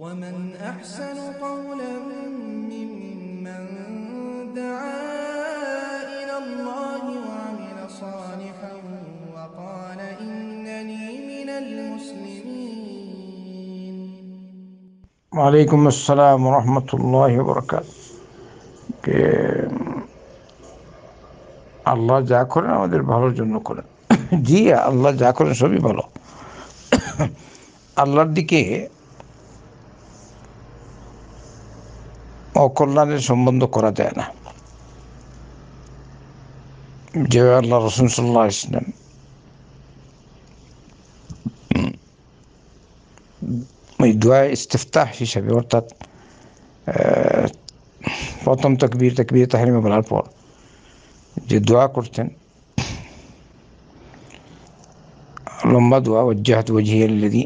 ومن أحسن قولا ممن دعا إلى الله وعمل صالحا وقال إنني من المسلمين وعليكم السلام ورحمة الله وبركاته আল্লাহ যা করেন আমাদের ভালোর জন্য করেন জি আল্লাহ যা করেন সবই ভালো আল্লাহর দিকে অকল্যাণের সম্বন্ধ করা যায় না যে আল্লাহ রসুন সাল্লাহ ইসলাম ওই দোয়া ইস্তেফতাহ হিসাবে অর্থাৎ প্রথম তকবীর তকবীর তাহরিমে বলার পর যে দোয়া করতেন لما دعاء وجهت وجهي الذي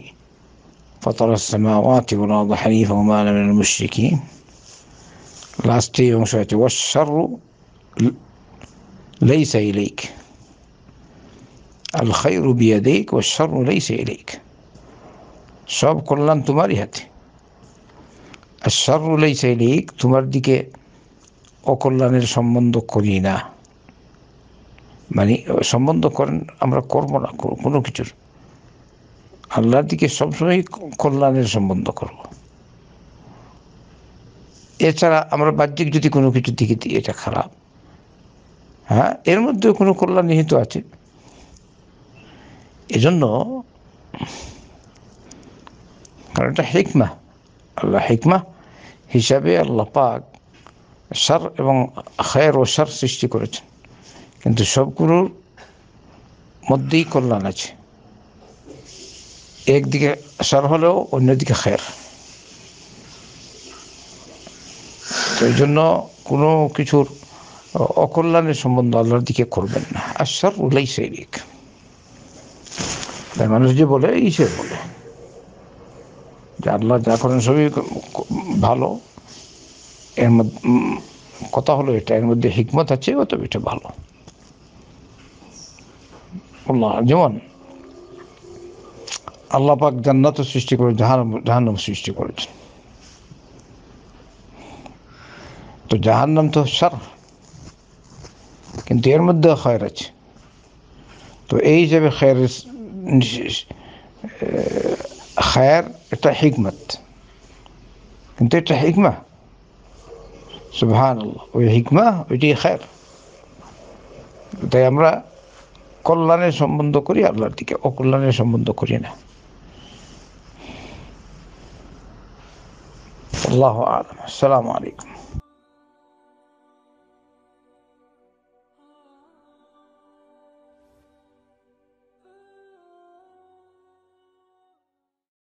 فطر السماوات والأرض حنيفا وما أنا من المشركين লাস্টে অংশ আছে লেই লেইসা লেক আল খাই রুবিয়া খাইরু বিয়াদিক ওয়াসারু লেইসা লেক সব কল্যাণ তোমারই হাতে আর সারু লেইসা লেক তোমার দিকে অকল্যাণের সম্বন্ধ করি না মানে সম্বন্ধ করেন আমরা কর্ম না কোনো কিছুর আল্লাহর দিকে সবসময় কল্যাণের সম্বন্ধ করবো এছাড়া আমরা বাহ্যিক যদি কোনো কিছু দিকে দিই এটা খারাপ হ্যাঁ এর মধ্যে কোনো কল্যাণ নিহিত আছে এজন্য কারণ এটা হেকমা আল্লাহ হেকমা হিসাবে আল্লাহ পাক সার এবং খায়ের ও সার সৃষ্টি করেছেন কিন্তু সবগুলোর মধ্যেই কল্যাণ আছে একদিকে সার হলেও অন্যদিকে খায়ের এই জন্য কোনো কিছুর অকল্যাণের সম্বন্ধ আল্লাহর দিকে করবেন না আর স্যার উল্লাই শৈরিক তাই মানুষ যে বলে এই সে বলে যে আল্লাহ যা করেন সবই ভালো এর মধ্যে কথা হলো এটা এর মধ্যে হিকমত আছে অত এটা ভালো যেমন আল্লাহ পাক জান্নাত সৃষ্টি করে জাহান জাহান্নাম সৃষ্টি করেছেন তো জাহান্নাম তো সার কিন্তু এর মধ্যে খয়ের আছে তো এই হিসাবে খের খায়ের এটা হিকমত কিন্তু এটা হিকমা সুভান ওই হিকমা ওইটি খায়ের তাই আমরা কল্যাণের সম্বন্ধ করি আল্লাহর দিকে অকল্যাণের সম্বন্ধ করি না আল্লাহ আলম আসসালামু আলাইকুম